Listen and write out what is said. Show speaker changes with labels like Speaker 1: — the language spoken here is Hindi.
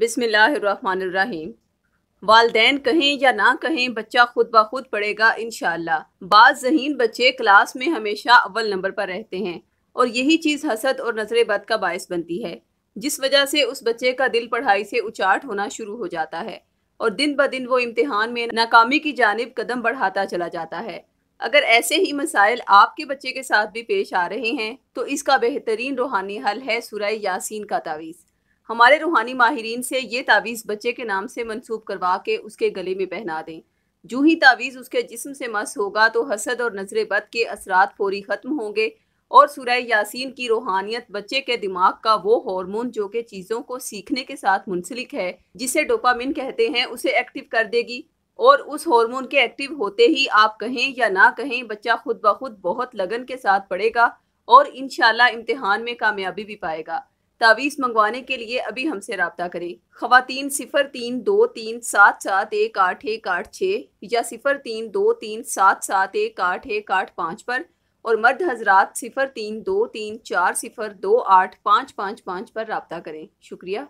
Speaker 1: बिसमीम वालदेन कहें या ना कहें बच्चा खुद ब खुद पढ़ेगा इन बाज़ जहीन बच्चे क्लास में हमेशा अव्वल नंबर पर रहते हैं और यही चीज़ हसद और नजर बद का बायस बनती है जिस वजह से उस बच्चे का दिल पढ़ाई से उचाट होना शुरू हो जाता है और दिन ब दिन वो इम्तहान में नाकामी की जानब कदम बढ़ाता चला जाता है अगर ऐसे ही मसाइल आपके बच्चे के साथ भी पेश आ रहे हैं तो इसका बेहतरीन रूहानी हल है सुरह यासीन का तावीज़ हमारे रूहानी माहरीन से ये तावीज़ बच्चे के नाम से मनसूब करवा के उसके गले में पहना दें जू ही तावीज़ उसके जिस्म से मस होगा तो हसद और नजर बद के असरात फौरी ख़त्म होंगे और सुरह यासीन की रूहानियत बच्चे के दिमाग का वो हार्मोन जो कि चीज़ों को सीखने के साथ मुंसलिक है जिसे डोपामिन कहते हैं उसे एक्टिव कर देगी और उस हार्मोन के एक्टिव होते ही आप कहें या ना कहें बच्चा खुद ब खुद बहुत लगन के साथ पढ़ेगा और इन इम्तहान में कामयाबी भी पाएगा तावीज़ मंगवाने के लिए अभी हमसे रबता करें खातन सिफ़र तीन दो तीन सात सात एक आठ एक आठ छः या सिफ़र तीन दो तीन सात सात एक आठ एक आठ पाँच पर और मर्द हजरात सिफ़र तीन दो तीन चार सिफ़र दो आठ पाँच पाँच पाँच पर रबता करें शुक्रिया